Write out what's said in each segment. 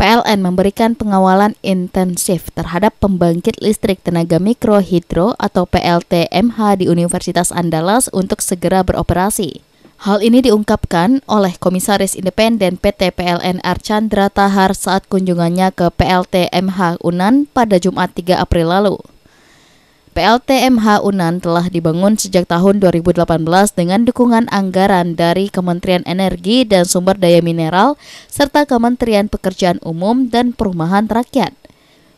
PLN memberikan pengawalan intensif terhadap pembangkit listrik tenaga mikrohidro atau PLTMH di Universitas Andalas untuk segera beroperasi. Hal ini diungkapkan oleh Komisaris Independen PT PLN Archandra Tahar saat kunjungannya ke PLTMH Unan pada Jumat 3 April lalu. PLTMH Unan telah dibangun sejak tahun 2018 dengan dukungan anggaran dari Kementerian Energi dan Sumber Daya Mineral serta Kementerian Pekerjaan Umum dan Perumahan Rakyat.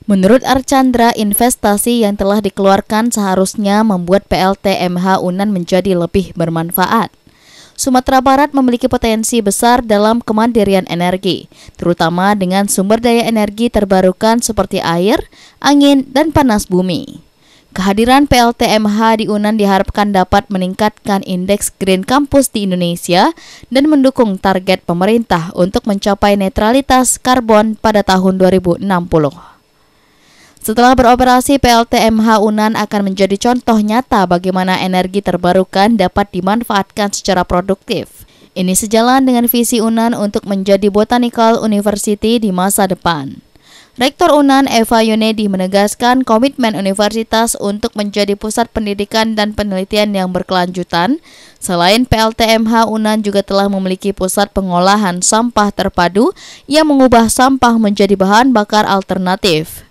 Menurut Archandra, investasi yang telah dikeluarkan seharusnya membuat PLTMH Unan menjadi lebih bermanfaat. Sumatera Barat memiliki potensi besar dalam kemandirian energi, terutama dengan sumber daya energi terbarukan seperti air, angin, dan panas bumi. Kehadiran PLTMH di UNAN diharapkan dapat meningkatkan indeks Green Campus di Indonesia dan mendukung target pemerintah untuk mencapai netralitas karbon pada tahun 2060. Setelah beroperasi, PLTMH UNAN akan menjadi contoh nyata bagaimana energi terbarukan dapat dimanfaatkan secara produktif. Ini sejalan dengan visi UNAN untuk menjadi Botanical University di masa depan. Rektor UNAN Eva Yunedi menegaskan komitmen universitas untuk menjadi pusat pendidikan dan penelitian yang berkelanjutan. Selain PLTMH, UNAN juga telah memiliki pusat pengolahan sampah terpadu yang mengubah sampah menjadi bahan bakar alternatif.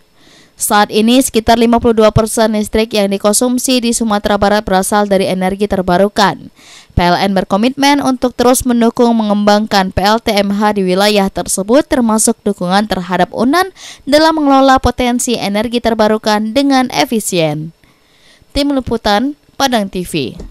Saat ini sekitar 52% persen listrik yang dikonsumsi di Sumatera Barat berasal dari energi terbarukan. PLN berkomitmen untuk terus mendukung mengembangkan PLTMH di wilayah tersebut termasuk dukungan terhadap UNAN dalam mengelola potensi energi terbarukan dengan efisien. Tim Liputan Padang TV